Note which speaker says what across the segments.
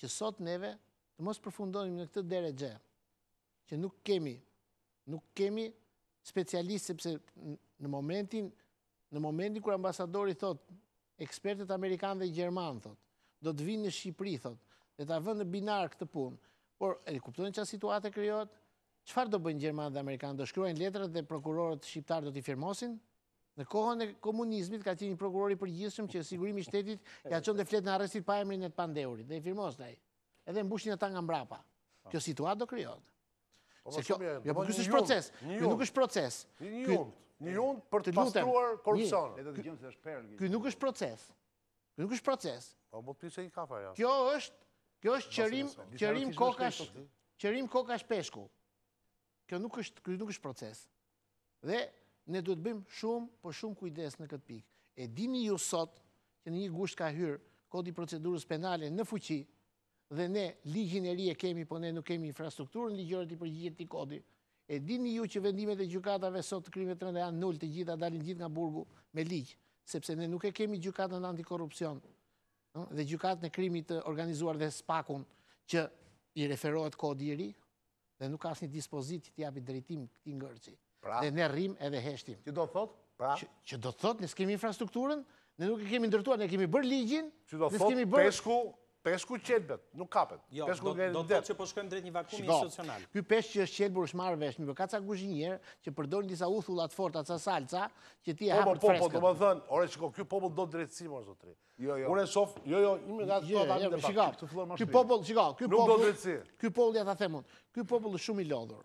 Speaker 1: që sot neve të mos përfundonim në këtë dere gje, që nuk kemi, nuk kemi specialistë, sepse në momentin, në momentin kër ambasadori thot, ekspertet Amerikanë dhe Gjermanë thot, do të vinë në Shqipëri thot, dhe të në binar këtë punë, por e kuptojnë që situatë e kryot, qëfar do bëjnë Gjermanë dhe Amerikanë, do shkruajnë letrat dhe prokurorët Shqiptarë do t'i firmosin, Në kohën e komunizmit ka qenë një prokurori përgjithshëm që sigurimi shtetit ja qenë dhe fletë në arrestit pa emrin e të pandeurit. Dhe i firmos të Edhe mbushin e ta nga mbrapa. Kjo po. situat do kryot. Po, se kjo, jo për po kësë është proces. Kjo nuk është proces. Një Një jund për të pastruar korupcion. Kjo nuk është proces. Kjo nuk është proces. Kjo është qërim kokash qërim kokash peshku. Kjo nuk është proces. Dhe ne duhet bëjmë shumë, por shumë kujdes në këtë pikë. E dini ju sot, në një gusht ka hyrë kodi procedurës penale në fuqi, dhe ne ligjin e ri e kemi, por ne nuk kemi infrastrukturën ligjore të i përgjitë të i kodi. E dini ju që vendimet e gjukatave sot të krimet rënda janë e nullë të gjitha, dalin gjitha nga burgu me ligjë, sepse ne nuk e kemi gjukatën në antikorupcion, dhe gjukatën e krimit të organizuar dhe spakun që i referohet kodi i ri, dhe nuk asë një dispozit që t'i drejtim të ti Pra? dhe ne rrim edhe heshtim. Që do të thot? Pra? Që do të thot, ne kemi infrastrukturën, ne nuk e kemi ndërtuar, ne kemi bërë ligjin, që do të thot, peshku,
Speaker 2: peshku qelbet, nuk kapet. Jo, do të thot që po shkojmë drejt një vakumi institucional.
Speaker 1: Kjo pesh që është qelbur është marrë veshmi, për po ka ca guzhinjerë që përdojnë disa uthullat fort, atë sa salca, që ti e po, hapër freskët. Po, po, po do më
Speaker 2: thënë, ore, shiko, popull do drejtësim, ore, zotri. Jo, jo. Ure, sof, jo, jo, ime nga jo, jo, të të të të të të të të të të
Speaker 1: të të të të të të të të të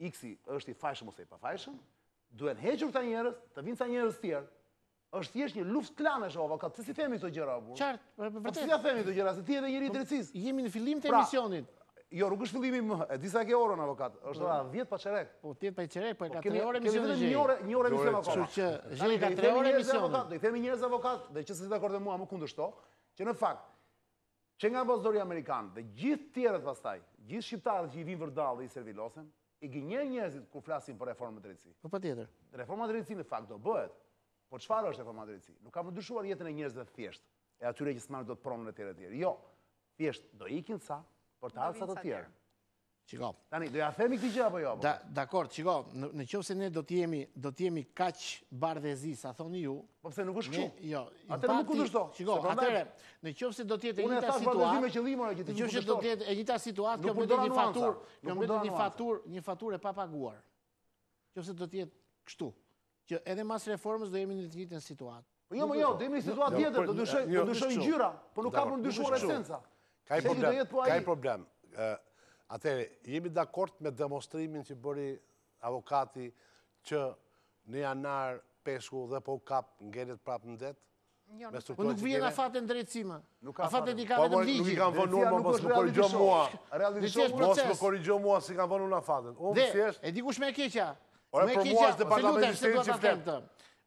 Speaker 2: x-i është i fajshëm ose i pafajshëm, duhen hequr ta njerëz, të vinë sa njerëz tjerë. Është thjesht një luftë klanësh apo ka pse si themi këto gjëra apo? Qartë,
Speaker 1: po, vërtet. Si ja themi këto gjëra,
Speaker 2: se ti je njëri i po, drejtësisë. Jemi në fillim të pra, emisionit. Jo, nuk është fillimi më. E di sa ke orën avokat? Është ora po. 10 pa çerek. Po 10 pa çerek, po e ka 3 orë misioni. Kemi 1 orë, 1 orë misioni apo? Kështu që zhvi ka tre orë misioni. Do i themi njerëz avokat, dhe që s'i dakord me mua, më kundërshto, që në fakt që nga ambasadori amerikan dhe gjithë tjerët pastaj, gjithë shqiptarët që i vinë vërdall dhe i servilosen, i gjenë njerëzit ku flasin për reformën e drejtësisë. Po patjetër. Reforma e drejtësisë në fakt do bëhet. Po çfarë është reforma e drejtësisë? Nuk ka më dyshuar jetën e njerëzve të thjeshtë, e atyre që do të pronën e tjerë të tjerë. Jo, thjesht do ikin sa për të ardhur sa të tjerë. Qiko. Tani, do ja themi këti gjë apo jo? Dakor, qiko, në qovë se ne do t'jemi do t'jemi
Speaker 1: kaq bardhezi sa thoni ju. Po përse nuk është këshu? Jo. Atere nuk këtë është Qiko, atere, në qovë se do t'jetë e njita situatë... Unë e thasë bardhezi me
Speaker 2: qëllimore, që ti nuk është Në qovë do t'jetë e
Speaker 1: njëta situatë, kjo mëndë një fatur, kjo mëndë një fatur, një fatur e papaguar. Qovë se do t'jetë kështu. Që edhe mas reformës do jemi në të situatë. Po jo, po jo, situatë jo, tjetër, po, do jo, jo, gjyra, po nuk ka
Speaker 2: Ka i problem, Atëre, jemi dakort me demonstrimin që bëri avokati që në janar peshku dhe po kap ngelet prap në det?
Speaker 1: Jo, po nuk vjen a fatë ndrejtësime.
Speaker 2: A ka dedikate të Po Nuk i kam vënur, më mos më korrigjo mua. Mos më korrigjo mua si kam vënur a fatën. Dhe, e di kush me keqa. Ore, për mua është departamenti shtetë që fletë.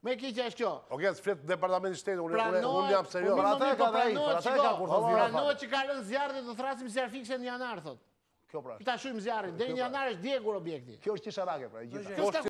Speaker 2: Me keqa është kjo. Oke, së fletë departamenti shtetë, unë jam serio. Po Pranojë po
Speaker 1: që ka rënë zjarë dhe të thrasim zjarë fikse në janarë, thotë. Kjo pra. Kjo ta shumë zjarin, dhe një janar është djegur objekti. Kjo është qisharake pra. Kjo është